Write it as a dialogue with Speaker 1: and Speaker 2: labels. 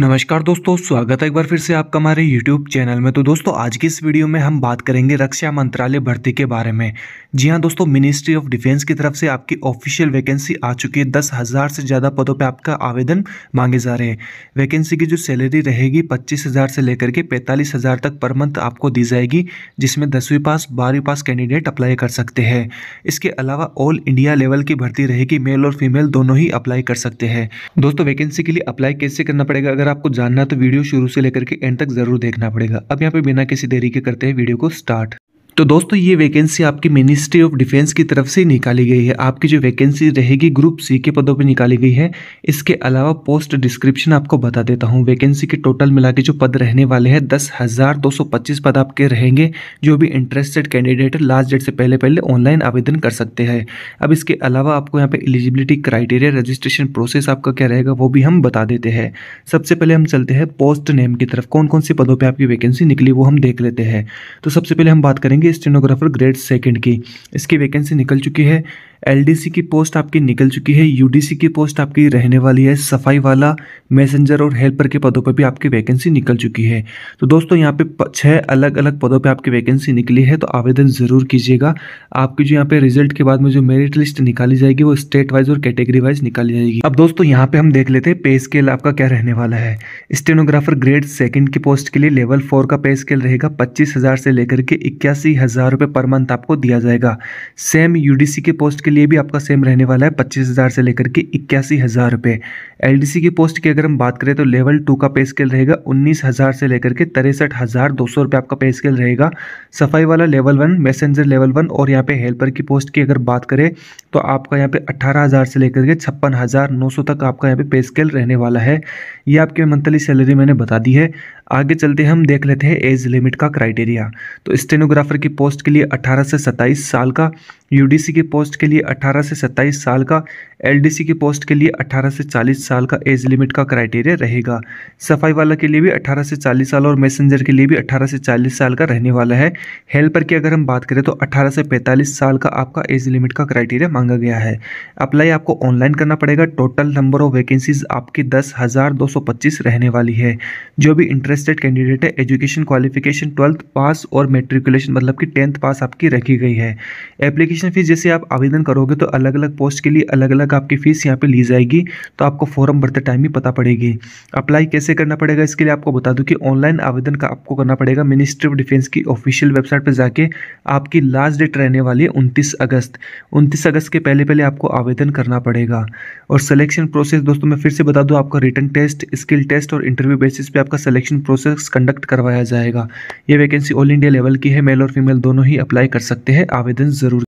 Speaker 1: नमस्कार दोस्तों स्वागत है एक बार फिर से आपका हमारे YouTube चैनल में तो दोस्तों आज की इस वीडियो में हम बात करेंगे रक्षा मंत्रालय भर्ती के बारे में जी हां दोस्तों मिनिस्ट्री ऑफ डिफेंस की तरफ से आपकी ऑफिशियल वैकेंसी आ चुकी है दस हज़ार से ज़्यादा पदों पे आपका आवेदन मांगे जा रहे हैं वैकेंसी की जो सैलरी रहेगी पच्चीस हज़ार से लेकर के पैंतालीस हज़ार तक पर मंथ आपको दी जाएगी जिसमें दसवीं पास बारहवीं पास कैंडिडेट अप्लाई कर सकते हैं इसके अलावा ऑल इंडिया लेवल की भर्ती रहेगी मेल और फीमेल दोनों ही अप्लाई कर सकते हैं दोस्तों वैकेंसी के लिए अप्लाई कैसे करना पड़ेगा अगर अगर आपको जानना तो वीडियो शुरू से लेकर के एंड तक जरूर देखना पड़ेगा अब यहाँ पे बिना किसी देरी के करते हैं वीडियो को स्टार्ट तो दोस्तों ये वैकेंसी आपकी मिनिस्ट्री ऑफ डिफेंस की तरफ से निकाली गई है आपकी जो वैकेंसी रहेगी ग्रुप सी के पदों पर निकाली गई है इसके अलावा पोस्ट डिस्क्रिप्शन आपको बता देता हूँ वैकेंसी के टोटल मिला के जो पद रहने वाले हैं दस हज़ार दो सौ पच्चीस पद आपके रहेंगे जो भी इंटरेस्टेड कैंडिडेट लास्ट डेट से पहले पहले ऑनलाइन आवेदन कर सकते हैं अब इसके अलावा आपको यहाँ पर एलिजिबिलिटी क्राइटेरिया रजिस्ट्रेशन प्रोसेस आपका क्या रहेगा वो भी हम बता देते हैं सबसे पहले हम चलते हैं पोस्ट नेम की तरफ कौन कौन से पदों पर आपकी वैकेंसी निकली वो हम देख लेते हैं तो सबसे पहले हम बात करेंगे स्टेनोग्राफर ग्रेड सेकंड की इसकी वैकेंसी निकल चुकी है एलडीसी की पोस्ट आपकी निकल चुकी है यूडीसी की पोस्ट आपकी रहने वाली है सफाई वाला मैसेंजर और हेल्पर के पदों पर भी आपकी वैकेंसी निकल चुकी है तो दोस्तों यहाँ पे छः अलग अलग पदों पे आपकी वैकेंसी निकली है तो आवेदन ज़रूर कीजिएगा आपकी जो यहाँ पे रिजल्ट के बाद में जो मेरिट लिस्ट निकाली जाएगी वो स्टेट वाइज और कैटेगरी वाइज निकाली जाएगी अब दोस्तों यहाँ पे हम देख लेते हैं पे स्केल आपका क्या रहने वाला है स्टेनोग्राफर ग्रेड सेकेंड की पोस्ट के लिए लेवल फोर का पे स्केल रहेगा पच्चीस से लेकर के इक्यासी हज़ार पर मंथ आपको दिया जाएगा सेम यू के पोस्ट के लिए भी आपका सेम रहने वाला है पच्चीस हज़ार से लेकर के इक्यासी हज़ार रुपये एल की पोस्ट की अगर हम बात करें तो लेवल टू का पे स्केल रहेगा उन्नीस हज़ार से लेकर के तिरसठ हज़ार दो सौ रुपये आपका पे स्केल रहेगा सफाई वाला level one messenger level one और यहाँ पे हेल्पर की पोस्ट की अगर बात करें तो आपका यहाँ पे अट्ठारह से लेकर के छप्पन तक आपका यहाँ पे पे स्केल रहने वाला है ये आपकी मंथली सैलरी मैंने बता दी है आगे चलते हम देख लेते हैं एज लिमिट का क्राइटेरिया तो स्टेनोग्राफर की पोस्ट के लिए 18 से 27 साल का यूडीसी की पोस्ट के लिए 18 से 27 साल का एलडीसी की पोस्ट के लिए 18 से 40 साल का एज लिमिट का क्राइटेरिया रहेगा सफाई वाला के लिए भी 18 से 40 साल और मैसेंजर के लिए भी 18 से 40 साल का रहने वाला है हेल्पर की अगर हम बात करें तो 18 से 45 साल का आपका एज लिमिट का क्राइटेरिया मांगा गया है अप्लाई आपको ऑनलाइन करना पड़ेगा टोटल नंबर ऑफ वैकेंसीज आपकी दस रहने वाली है जो भी इंटरेस्ट इंटरेस्टेड कैंडिडेट है एजुकेशन क्वालिफिकेशन ट्वेल्थ पास और मेट्रिकुलेशन मतलब कि टेंथ पास आपकी रखी गई है एप्लीकेशन फ़ीस जैसे आप आवेदन करोगे तो अलग अलग पोस्ट के लिए अलग अलग आपकी फ़ीस यहाँ पे ली जाएगी तो आपको फॉर्म भरते टाइम ही पता पड़ेगी अप्लाई कैसे करना पड़ेगा इसके लिए आपको बता दूँ कि ऑनलाइन आवेदन का आपको करना पड़ेगा मिनिस्ट्री ऑफ डिफेंस की ऑफिशियल वेबसाइट पर जाके आपकी लास्ट डेट रहने वाली है उनतीस अगस्त उनतीस अगस्त के पहले पहले आपको आवेदन करना पड़ेगा और सिलेक्शन प्रोसेस दोस्तों मैं फिर से बता दूँ आपका रिटर्न टेस्ट स्किल टेस्ट और इंटरव्यू बेसिस पे आपका सिलेक्शन प्रोसेस कंडक्ट करवाया जाएगा ये वैकेंसी ऑल इंडिया लेवल की है मेल और फीमेल दोनों ही अप्लाई कर सकते हैं आवेदन ज़रूर